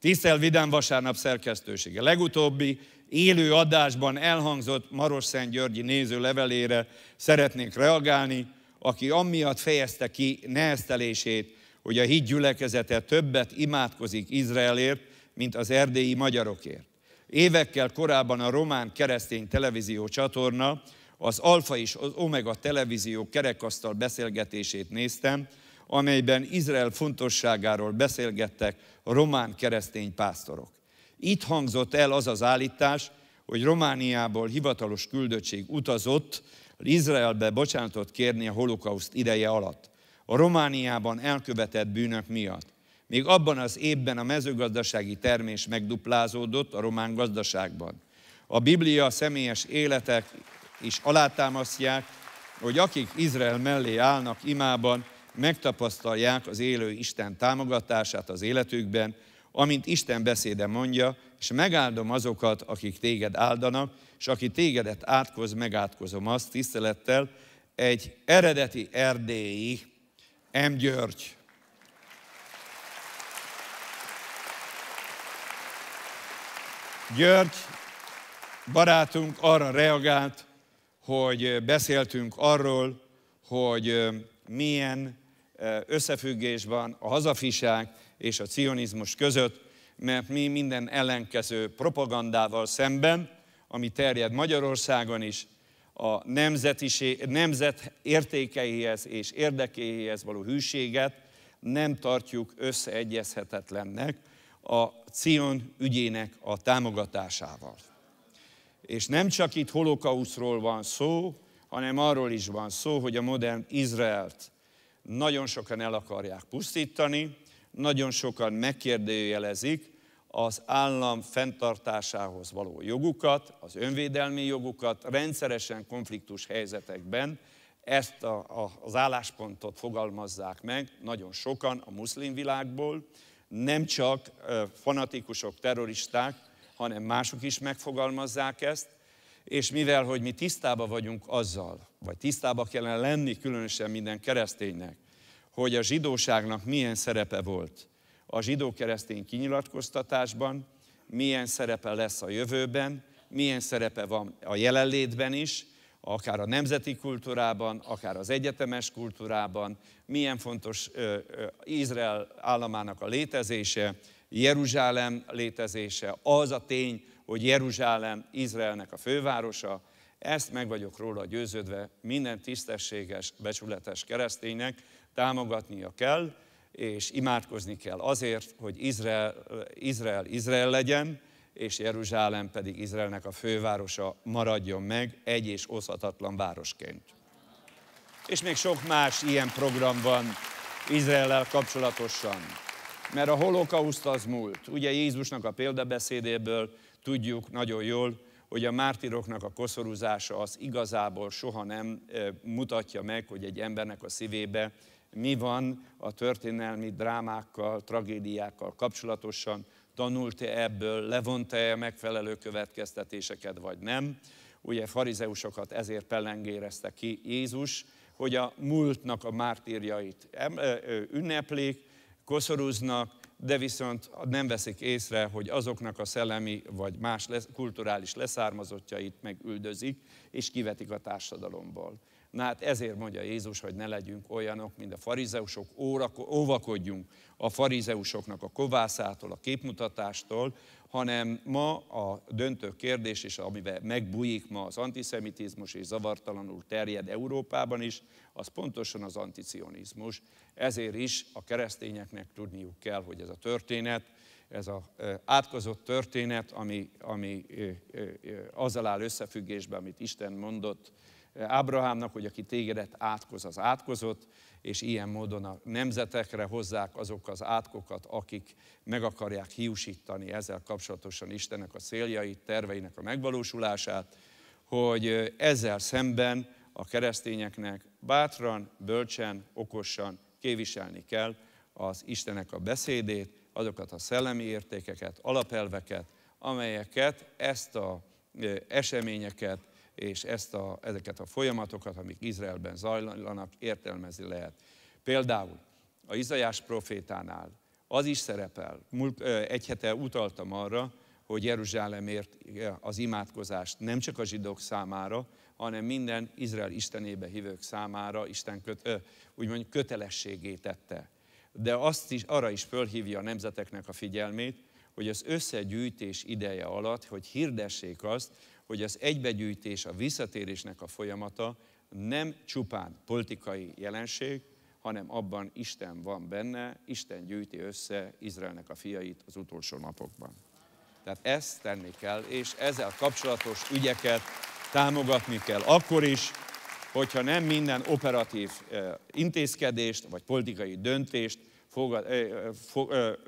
Tisztel Vidám vasárnap szerkesztősége. Legutóbbi élő adásban elhangzott Maros Szent Györgyi néző levelére szeretnénk reagálni, aki amiatt fejezte ki neheztelését, hogy a híd gyülekezete többet imádkozik Izraelért, mint az erdélyi magyarokért. Évekkel korábban a román keresztény televízió csatorna, az Alfa és az Omega televízió kerekasztal beszélgetését néztem, amelyben Izrael fontosságáról beszélgettek a román keresztény pásztorok. Itt hangzott el az az állítás, hogy Romániából hivatalos küldöttség utazott Izraelbe bocsánatot kérni a holokauszt ideje alatt. A Romániában elkövetett bűnök miatt. Még abban az évben a mezőgazdasági termés megduplázódott a román gazdaságban. A Biblia személyes életek is alátámasztják, hogy akik Izrael mellé állnak imában, megtapasztalják az élő Isten támogatását az életükben, amint Isten beszéde mondja, és megáldom azokat, akik téged áldanak, és aki tégedet átkoz, megátkozom azt tisztelettel, egy eredeti erdélyi M. György. György barátunk arra reagált, hogy beszéltünk arról, hogy milyen összefüggésben a hazafiság és a cionizmus között, mert mi minden ellenkező propagandával szemben, ami terjed Magyarországon is, a nemzetisé, nemzet értékeihez és érdekéhez való hűséget nem tartjuk összeegyezhetetlennek a Cion ügyének a támogatásával. És nem csak itt holokauszról van szó, hanem arról is van szó, hogy a modern Izraelt nagyon sokan el akarják pusztítani, nagyon sokan megkérdőjelezik az állam fenntartásához való jogukat, az önvédelmi jogukat, rendszeresen konfliktus helyzetekben ezt a, a, az álláspontot fogalmazzák meg nagyon sokan a muszlim világból, nem csak fanatikusok, terroristák, hanem mások is megfogalmazzák ezt, és mivel, hogy mi tisztába vagyunk azzal, vagy tisztába kellene lenni különösen minden kereszténynek, hogy a zsidóságnak milyen szerepe volt a zsidó-keresztény kinyilatkoztatásban, milyen szerepe lesz a jövőben, milyen szerepe van a jelenlétben is, akár a nemzeti kultúrában, akár az egyetemes kultúrában, milyen fontos ö, ö, Izrael államának a létezése, Jeruzsálem létezése, az a tény, hogy Jeruzsálem Izraelnek a fővárosa, ezt meg vagyok róla győződve, minden tisztességes, becsületes kereszténynek támogatnia kell, és imádkozni kell azért, hogy Izrael, Izrael Izrael legyen, és Jeruzsálem pedig Izraelnek a fővárosa maradjon meg egy és oszhatatlan városként. És még sok más ilyen program van Izraellel kapcsolatosan. Mert a holokauszt az múlt. Ugye Jézusnak a példabeszédéből tudjuk nagyon jól, hogy a mártiroknak a koszorúzása az igazából soha nem mutatja meg, hogy egy embernek a szívébe mi van a történelmi drámákkal, tragédiákkal kapcsolatosan, tanult-e ebből, levonta-e megfelelő következtetéseket, vagy nem. Ugye farizeusokat ezért pelengérezte ki Jézus, hogy a múltnak a mártírjait ünneplik, koszorúznak, de viszont nem veszik észre, hogy azoknak a szellemi vagy más kulturális leszármazottjait megüldözik, és kivetik a társadalomból. Na hát ezért mondja Jézus, hogy ne legyünk olyanok, mint a farizeusok, óvakodjunk a farizeusoknak a kovászától, a képmutatástól, hanem ma a döntő kérdés, és amivel megbújik ma az antiszemitizmus, és zavartalanul terjed Európában is, az pontosan az anticionizmus. Ezért is a keresztényeknek tudniuk kell, hogy ez a történet, ez az átkozott történet, ami, ami azzal áll összefüggésben, amit Isten mondott, Ábrahámnak, hogy aki tégedet átkoz, az átkozott, és ilyen módon a nemzetekre hozzák azok az átkokat, akik meg akarják hiúsítani ezzel kapcsolatosan Istennek a céljait, terveinek a megvalósulását, hogy ezzel szemben a keresztényeknek bátran, bölcsen, okosan képviselni kell az Istenek a beszédét, azokat a szellemi értékeket, alapelveket, amelyeket ezt a eseményeket és ezt a, ezeket a folyamatokat, amik Izraelben zajlanak, értelmezni lehet. Például a Izajás profétánál az is szerepel, múlt, egy hete utaltam arra, hogy Jeruzsálemért az imádkozást nem csak a zsidók számára, hanem minden Izrael Istenébe hívők számára Isten köt, úgymond kötelességé tette. De azt is, arra is fölhívja a nemzeteknek a figyelmét, hogy az összegyűjtés ideje alatt, hogy hirdessék azt, hogy az egybegyűjtés, a visszatérésnek a folyamata nem csupán politikai jelenség, hanem abban Isten van benne, Isten gyűjti össze Izraelnek a fiait az utolsó napokban. Tehát ezt tenni kell, és ezzel kapcsolatos ügyeket támogatni kell akkor is, hogyha nem minden operatív eh, intézkedést vagy politikai döntést fogad, eh,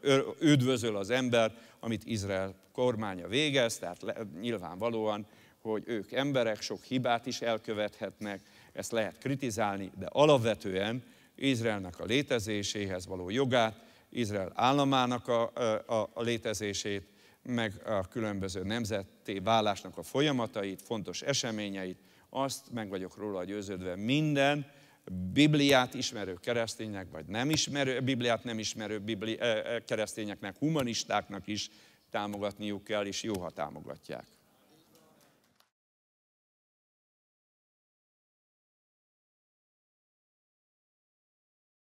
eh, üdvözöl az ember, amit Izrael kormánya végez, tehát le, nyilvánvalóan, hogy ők emberek, sok hibát is elkövethetnek, ezt lehet kritizálni, de alapvetően Izraelnek a létezéséhez való jogát, Izrael államának a, eh, a, a létezését, meg a különböző nemzeti válásnak a folyamatait, fontos eseményeit, azt meg vagyok róla győződve, minden Bibliát ismerő kereszténynek, vagy nem ismerő, Bibliát nem ismerő bibli, keresztényeknek, humanistáknak is támogatniuk kell, és jó, ha támogatják.